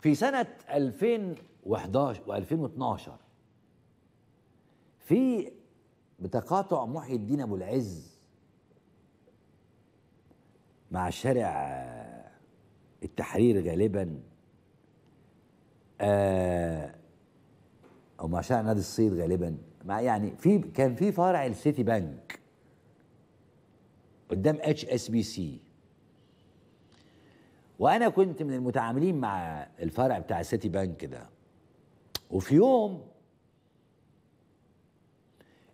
في سنة 2011 و2012 في بتقاطع محي الدين أبو العز مع شارع آه، التحرير غالبا آه، أو مع شارع نادي الصيد غالبا مع يعني في كان في فرع السيتي بنك قدام اتش اس بي سي وانا كنت من المتعاملين مع الفرع بتاع سيتي بانك ده وفي يوم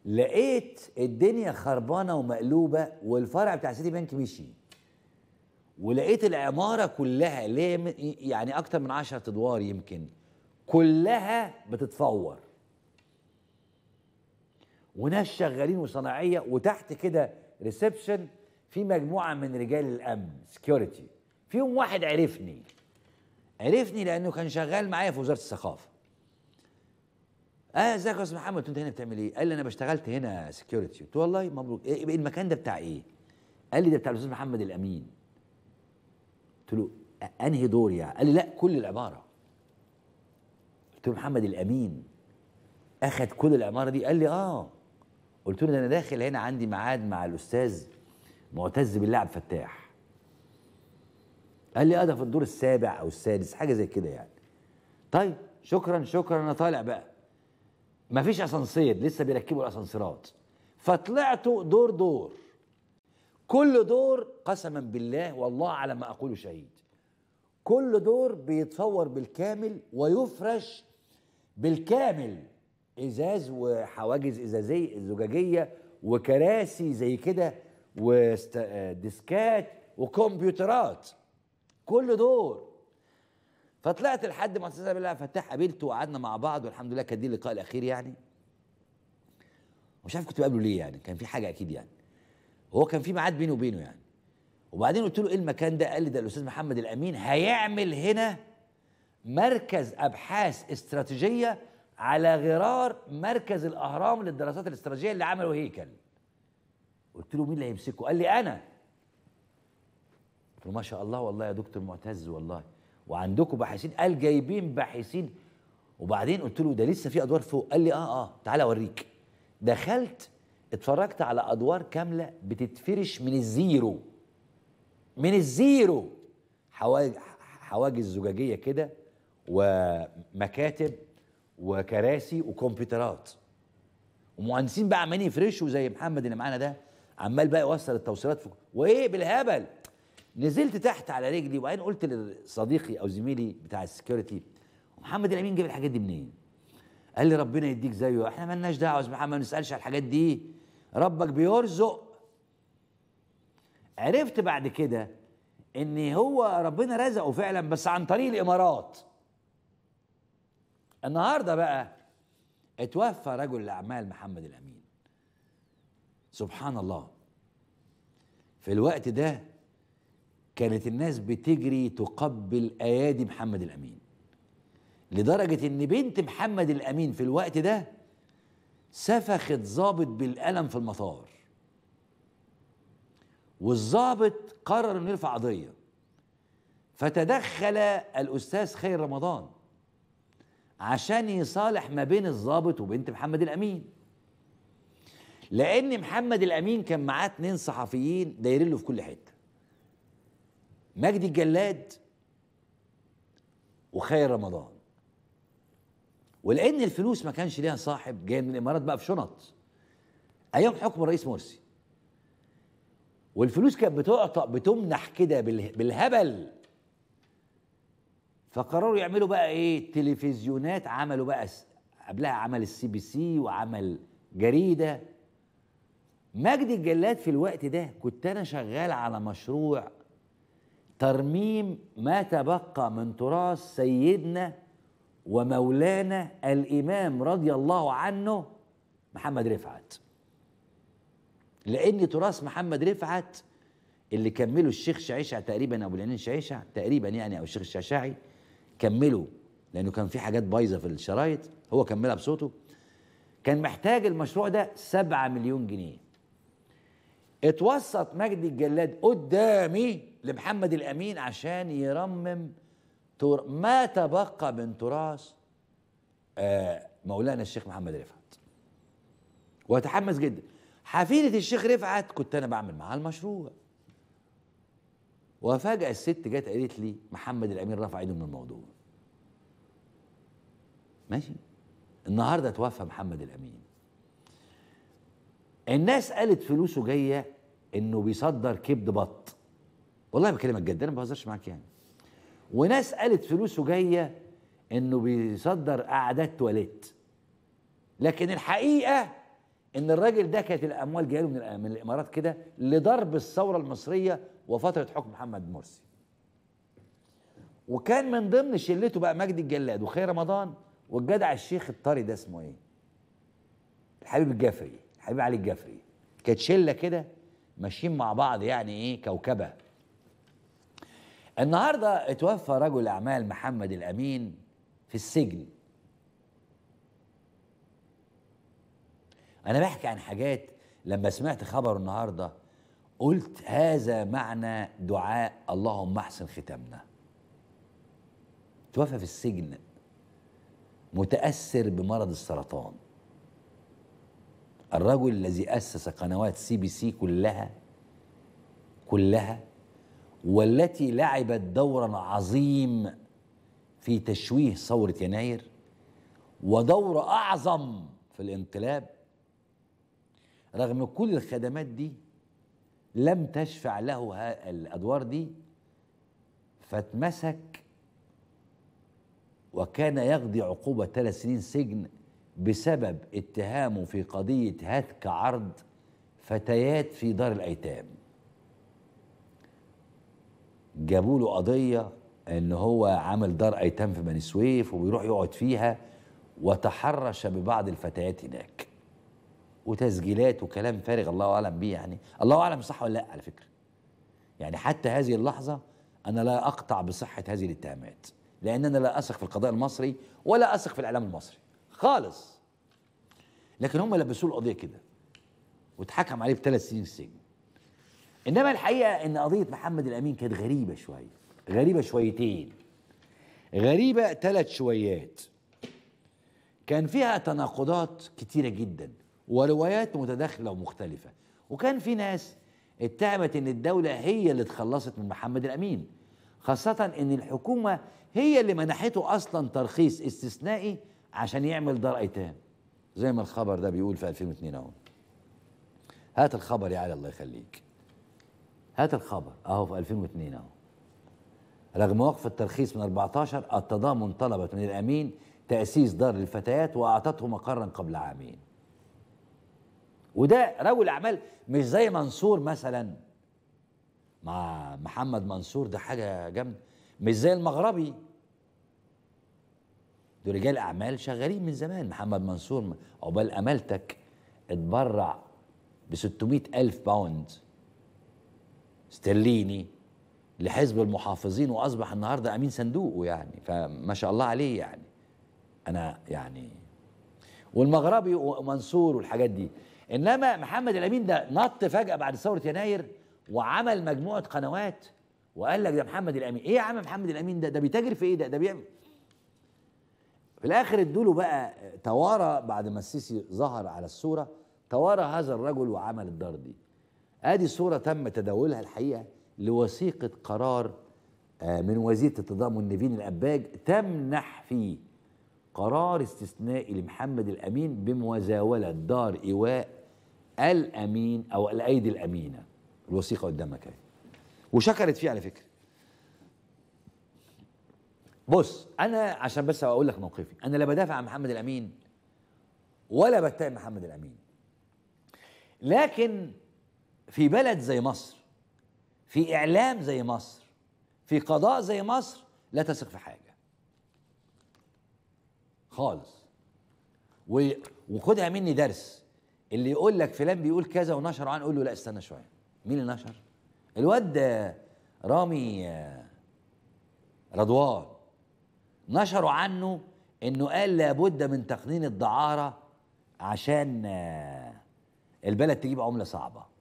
لقيت الدنيا خربانه ومقلوبه والفرع بتاع سيتي بانك مشي ولقيت العماره كلها ليه يعني اكتر من عشرة ادوار يمكن كلها بتتفور وناس شغالين وصناعيه وتحت كده ريسبشن في مجموعه من رجال الامن سكيورتي في يوم واحد عرفني عرفني لانه كان شغال معايا في وزاره الثقافه اه ازيك يا استاذ محمد انت هنا بتعمل ايه؟ قال لي انا بشتغلت هنا سكيورتي قلت له والله مبروك إيه،, إيه المكان ده بتاع ايه؟ قال لي ده بتاع الاستاذ محمد الامين قلت له انهي دور يعني؟ قال لي لا كل العماره قلت له محمد الامين اخد كل العماره دي؟ قال لي اه قلت له ده انا داخل هنا عندي ميعاد مع الاستاذ معتز بالله عبد الفتاح قال لي اه في الدور السابع او السادس حاجه زي كده يعني طيب شكرا شكرا انا طالع بقى مفيش اسانسير لسه بيركبوا الاسانسيرات فطلعت دور دور كل دور قسما بالله والله على ما اقول شهيد كل دور بيتصور بالكامل ويفرش بالكامل ازاز وحواجز ازازيه زجاجيه وكراسي زي كده وديسكات آه، وكمبيوترات كل دور فطلعت لحد مؤسسه بالله فتح قابلته وقعدنا مع بعض والحمد لله كان دي اللقاء الاخير يعني مش عارف كنت بقابله ليه يعني كان في حاجه اكيد يعني هو كان في ميعاد بيني وبينه يعني وبعدين قلت له ايه المكان ده قال لي ده الاستاذ محمد الامين هيعمل هنا مركز ابحاث استراتيجيه على غرار مركز الاهرام للدراسات الاستراتيجيه اللي عمله هيكل قلت له مين اللي هيمسكه قال لي انا قلت له ما شاء الله والله يا دكتور معتز والله وعندكم باحثين قال جايبين باحثين وبعدين قلت له ده لسه في ادوار فوق قال لي اه اه تعالى اوريك دخلت اتفرجت على ادوار كامله بتتفرش من الزيرو من الزيرو حواجز زجاجيه كده ومكاتب وكراسي وكمبيوترات ومهندسين بقى عمالين يفرشوا زي محمد اللي معانا ده عمال بقى يوصل التوصيلات وايه بالهبل نزلت تحت على رجلي وبعدين قلت لصديقي او زميلي بتاع السكيورتي محمد الامين جاب الحاجات دي منين؟ قال لي ربنا يديك زيه احنا مالناش دعوه يا محمد ما نسالش على الحاجات دي ربك بيرزق عرفت بعد كده ان هو ربنا رزقه فعلا بس عن طريق الامارات النهارده بقى اتوفى رجل الاعمال محمد الامين سبحان الله في الوقت ده كانت الناس بتجري تقبل ايادي محمد الامين لدرجه ان بنت محمد الامين في الوقت ده سفخت ظابط بالقلم في المطار والظابط قرر انه يرفع قضيه فتدخل الاستاذ خير رمضان عشان يصالح ما بين الظابط وبنت محمد الامين لان محمد الامين كان معاه اتنين صحفيين دايرين له في كل حته مجدي الجلاد وخير رمضان ولان الفلوس ما كانش ليها صاحب جاي من الامارات بقى في شنط ايام حكم الرئيس مرسي والفلوس كانت بتعطى بتمنح كده بالهبل فقرروا يعملوا بقى ايه تلفزيونات عملوا بقى قبلها عمل السي بي سي وعمل جريده مجدي الجلاد في الوقت ده كنت انا شغال على مشروع ترميم ما تبقى من تراث سيدنا ومولانا الامام رضي الله عنه محمد رفعت لان تراث محمد رفعت اللي كمله الشيخ شعيشع تقريبا ابو العنين شعيشع تقريبا يعني او الشيخ الشعشعي كمله لانه كان في حاجات بايظه في الشرايط هو كملها بصوته كان محتاج المشروع ده سبعة مليون جنيه اتوسط مجدي الجلاد قدامي لمحمد الامين عشان يرمم تر... ما تبقى من تراث آه، مولانا الشيخ محمد رفعت واتحمس جدا حفيدة الشيخ رفعت كنت انا بعمل معاها المشروع وفجأة الست جت قالت لي محمد الامين رفع ايده من الموضوع ماشي النهارده توفى محمد الامين الناس قالت فلوسه جايه انه بيصدر كبد بط والله بكلمك جد انا ما بهزرش معاك يعني وناس قالت فلوسه جايه انه بيصدر اعداد تواليت لكن الحقيقه ان الراجل ده كانت الاموال جايه من, من الامارات كده لضرب الثوره المصريه وفتره حكم محمد مرسي وكان من ضمن شلته بقى مجدي الجلاد وخير رمضان والجدع الشيخ الطري ده اسمه ايه الحبيب الجفري الحبيب علي الجفري كانت شله كده ماشيين مع بعض يعني ايه كوكبه النهارده اتوفى رجل اعمال محمد الامين في السجن انا بحكي عن حاجات لما سمعت خبر النهارده قلت هذا معنى دعاء اللهم احسن ختامنا توفى في السجن متاثر بمرض السرطان الرجل الذي اسس قنوات سي بي سي كلها كلها والتي لعبت دورا عظيم في تشويه ثورة يناير ودور أعظم في الانقلاب رغم كل الخدمات دي لم تشفع له الأدوار دي فاتمسك وكان يقضي عقوبة ثلاث سنين سجن بسبب اتهامه في قضية هتك عرض فتيات في دار الأيتام جابوا له قضيه ان هو عامل دار ايتام في بني سويف وبيروح يقعد فيها وتحرش ببعض الفتيات هناك وتسجيلات وكلام فارغ الله اعلم بيه يعني الله اعلم صح ولا لا على فكره يعني حتى هذه اللحظه انا لا اقطع بصحه هذه الاتهامات لان انا لا اثق في القضاء المصري ولا اثق في الاعلام المصري خالص لكن هم لبسوه القضيه كده واتحكم عليه بثلاث سنين سجن انما الحقيقه ان قضيه محمد الامين كانت غريبه شويه غريبه شويتين غريبه ثلاث شويات كان فيها تناقضات كتيره جدا وروايات متداخله ومختلفه وكان في ناس اتهمت ان الدوله هي اللي اتخلصت من محمد الامين خاصه ان الحكومه هي اللي منحته اصلا ترخيص استثنائي عشان يعمل دار ايتام زي ما الخبر ده بيقول في 2002 اهو هات الخبر يا علي الله يخليك هات الخبر اهو في 2002 اهو رغم وقف الترخيص من 14 التضامن طلبت من الامين تاسيس دار للفتيات واعطته مقرا قبل عامين وده رجل اعمال مش زي منصور مثلا مع محمد منصور ده حاجه جامده مش زي المغربي دول رجال اعمال شغالين من زمان محمد منصور عقبال امالتك اتبرع ب 600 الف باوند ستليني لحزب المحافظين واصبح النهارده امين صندوقه يعني فما شاء الله عليه يعني انا يعني والمغربي ومنصور والحاجات دي انما محمد الامين ده نط فجاه بعد ثوره يناير وعمل مجموعه قنوات وقال لك ده محمد الامين ايه يا عم محمد الامين ده ده بيتاجر في ايه ده ده بيعمل في الاخر ادوا بقى توارى بعد ما السيسي ظهر على الصوره توارى هذا الرجل وعمل الدار دي ادي صوره تم تداولها الحقيقه لوثيقه قرار آه، من وزيره التضامن نيفين الاباج تمنح فيه قرار استثنائي لمحمد الامين بمزاوله دار ايواء الامين او الايدي الامينه الوثيقه قدامك اهي وشكرت فيه على فكره بص انا عشان بس اقول لك موقفي انا لا بدافع عن محمد الامين ولا بتهم محمد الامين لكن في بلد زي مصر في اعلام زي مصر في قضاء زي مصر لا تثق في حاجه خالص وخدها مني درس اللي يقول لك فلان بيقول كذا ونشر عنه قول له لا استنى شويه مين اللي نشر الواد رامي رضوان نشروا عنه انه قال لابد من تقنين الدعاره عشان البلد تجيب عمله صعبه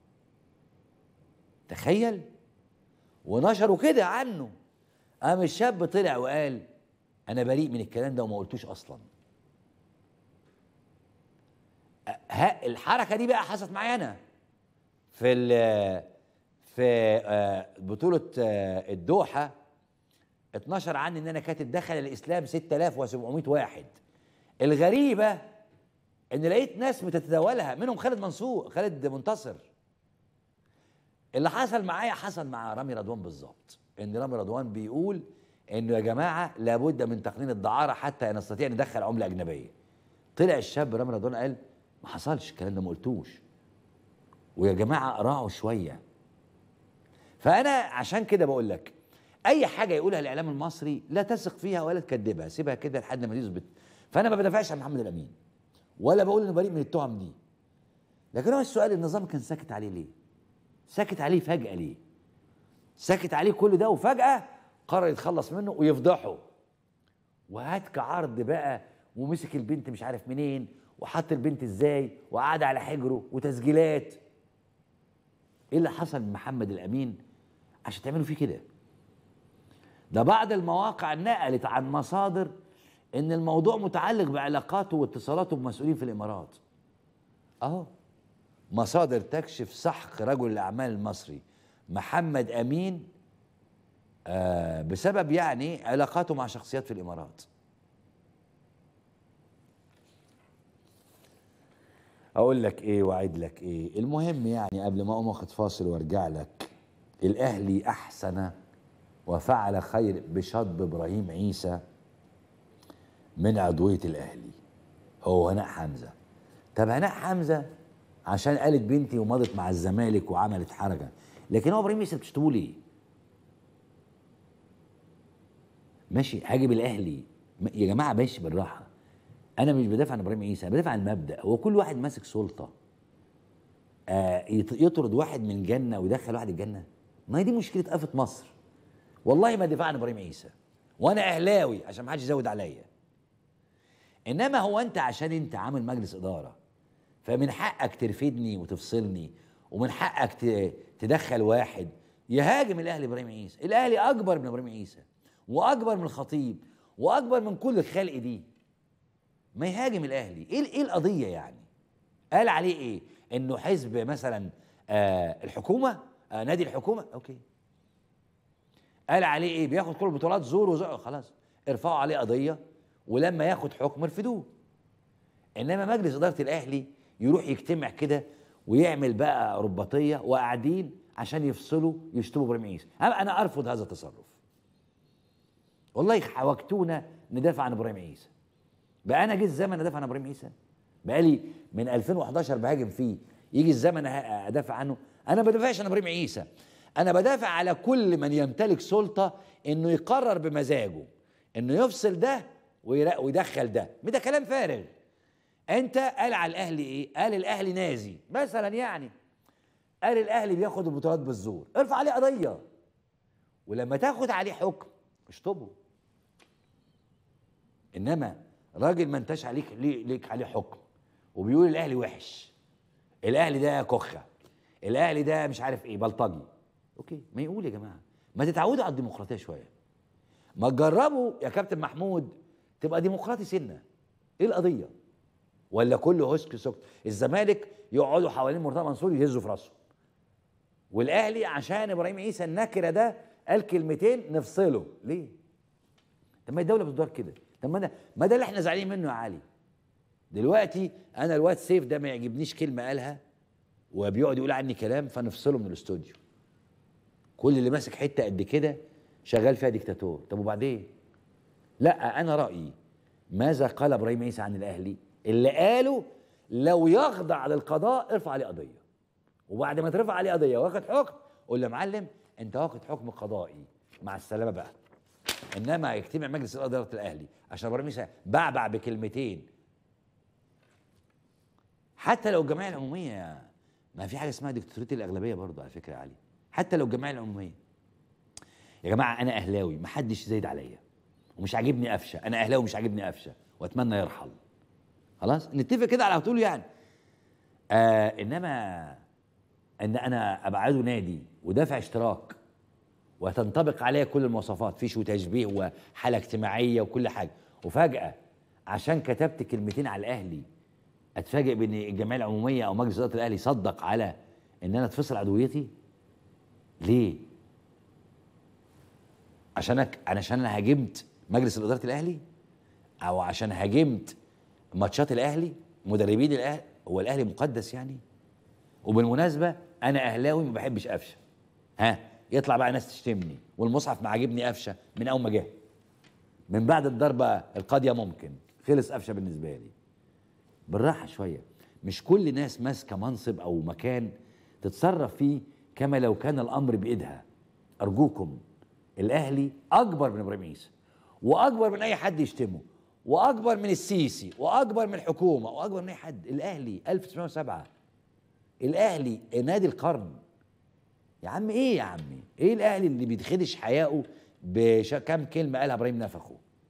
تخيل ونشروا كده عنه قام الشاب طلع وقال انا بريء من الكلام ده وما قلتوش اصلا ها الحركه دي بقى حصلت معايا انا في في آه، بطوله آه، الدوحه اتنشر عني ان انا كاتب دخل الاسلام 6700 واحد الغريبه ان لقيت ناس بتتداولها منهم خالد منصور خالد منتصر اللي حصل معايا حصل مع رامي رضوان بالظبط ان رامي رضوان بيقول انه يا جماعه لابد من تقنين الدعاره حتى نستطيع ندخل عمله اجنبيه طلع الشاب رامي رضوان قال ما حصلش الكلام ده ما قلتوش ويا جماعه راعوا شويه فانا عشان كده بقول لك اي حاجه يقولها الاعلام المصري لا تثق فيها ولا تكذبها سيبها كده لحد ما يثبت فانا ما بدافعش عن محمد الامين ولا بقول انه بريء من التهم دي لكن هو السؤال النظام كان ساكت عليه ليه سكت عليه فجأة ليه سكت عليه كل ده وفجأة قرر يتخلص منه ويفضحه وهات كعرض بقى ومسك البنت مش عارف منين وحط البنت ازاي وقعد على حجره وتسجيلات ايه اللي حصل محمد الامين عشان تعملوا فيه كده ده بعض المواقع نقلت عن مصادر ان الموضوع متعلق بعلاقاته واتصالاته بمسؤولين في الامارات اهو مصادر تكشف سحق رجل الأعمال المصري محمد أمين آه، بسبب يعني علاقاته مع شخصيات في الإمارات اقول لك ايه واعد لك ايه المهم يعني قبل ما اقوم اخد فاصل وارجع لك الاهلي احسن وفعل خير بشطب ابراهيم عيسى من عضويه الاهلي هو هناء حمزه طب هناء حمزه عشان قالت بنتي ومضت مع الزمالك وعملت حرجه لكن هو ابراهيم ياسر بتشتموه ليه؟ ماشي هاجي الاهلي يا جماعه ماشي بالراحه انا مش بدافع عن ابراهيم عيسى انا بدافع عن المبدا هو كل واحد ماسك سلطه آه يطرد واحد من الجنه ويدخل واحد الجنه ما هي دي مشكله قفه مصر والله ما دفاع عن ابراهيم عيسى وانا اهلاوي عشان ما حدش يزود عليا انما هو انت عشان انت عامل مجلس اداره فمن حقك ترفدني وتفصلني ومن حقك تدخل واحد يهاجم الاهلي ابراهيم عيسى الاهلي اكبر من ابراهيم عيسى واكبر من الخطيب واكبر من كل الخلق دي ما يهاجم الاهلي ايه ايه القضيه يعني قال عليه ايه انه حزب مثلا آه الحكومه آه نادي الحكومه اوكي قال عليه ايه بياخد كل البطولات زور وزور آه، خلاص ارفعوا عليه قضيه ولما ياخد حكم ارفدوه انما مجلس اداره الاهلي يروح يجتمع كده ويعمل بقى رباطيه وقاعدين عشان يفصلوا يشتموا ابراهيم عيسى انا ارفض هذا التصرف والله حوجتونا ندافع عن ابراهيم عيسى بقى انا جه الزمن ادافع عن ابراهيم عيسى بقى لي من 2011 بهاجم فيه يجي الزمن أه- أه- ادافع عنه انا ما بدافعش عن ابراهيم عيسى انا بدافع على كل من يمتلك سلطه انه يقرر بمزاجه انه يفصل ده ويدخل ده ده كلام فارغ انت قال على الاهلي ايه قال الاهلي نازي مثلا يعني قال الاهلي بياخد البطولات بالزور ارفع عليه قضيه ولما تاخد عليه حكم اشطبه انما راجل ما انتش عليك ليك عليه حكم وبيقول الاهلي وحش الاهلي ده كخه الاهلي ده مش عارف ايه بلطجي اوكي ما يقول يا جماعه ما تتعودوا على الديمقراطيه شويه ما تجربوا يا كابتن محمود تبقى ديمقراطي سنه ايه القضيه ولا كله هسك سك الزمالك يقعدوا حوالين مرتضى منصور يهزوا في راسه والاهلي عشان ابراهيم عيسى النكره ده قال كلمتين نفصله ليه طب ما الدوله بتدور كده طب ما انا ما ده اللي احنا زعلانين منه يا علي دلوقتي انا الواد سيف ده ما يعجبنيش كلمه قالها وبيقعد يقول عني كلام فنفصله من الاستوديو كل اللي ماسك حته قد كده شغال فيها ديكتاتور طب وبعدين لا انا رايي ماذا قال ابراهيم عيسى عن الاهلي اللي قالوا لو يخضع للقضاء ارفع عليه قضيه وبعد ما ترفع عليه قضيه واخد حكم قول له يا معلم انت واخد حكم قضائي مع السلامه بقى انما يجتمع مجلس اداره الاهلي عشان ابراهيم بعبع بكلمتين حتى لو الجمعيه العموميه ما في حاجه اسمها دكتاتوريه الاغلبيه برضه على فكره يا علي حتى لو الجمعيه العموميه يا جماعه انا اهلاوي ما حدش زايد عليا ومش عاجبني قفشه انا اهلاوي مش عاجبني قفشه واتمنى يرحل خلاص نتفق كده على طول يعني آه انما ان انا ابعاده نادي ودافع اشتراك وتنطبق عليه كل المواصفات فيش وتشبيه وحاله اجتماعيه وكل حاجه وفجاه عشان كتبت كلمتين على الاهلي اتفاجئ بان الجمعيه العموميه او مجلس اداره الاهلي صدق على ان انا اتفصل عضويتي ليه عشان انا عشان انا هاجمت مجلس اداره الاهلي او عشان هاجمت ماتشات الاهلي مدربين الاهلي هو الاهلي مقدس يعني وبالمناسبه انا اهلاوي ما بحبش قفشه ها يطلع بقى ناس تشتمني والمصحف ما عاجبني قفشه من اول ما جه من بعد الضربه القاضيه ممكن خلص قفشه بالنسبه لي بالراحه شويه مش كل ناس ماسكه منصب او مكان تتصرف فيه كما لو كان الامر بايدها ارجوكم الاهلي اكبر من ابراهيم عيسى واكبر من اي حد يشتمه واكبر من السيسي واكبر من الحكومه واكبر من اي حد الاهلي 1907 الاهلي نادي القرن يا عم ايه يا عمي ايه الاهلي اللي بيتخدش حياءه بكم كلمه قالها ابراهيم نفخه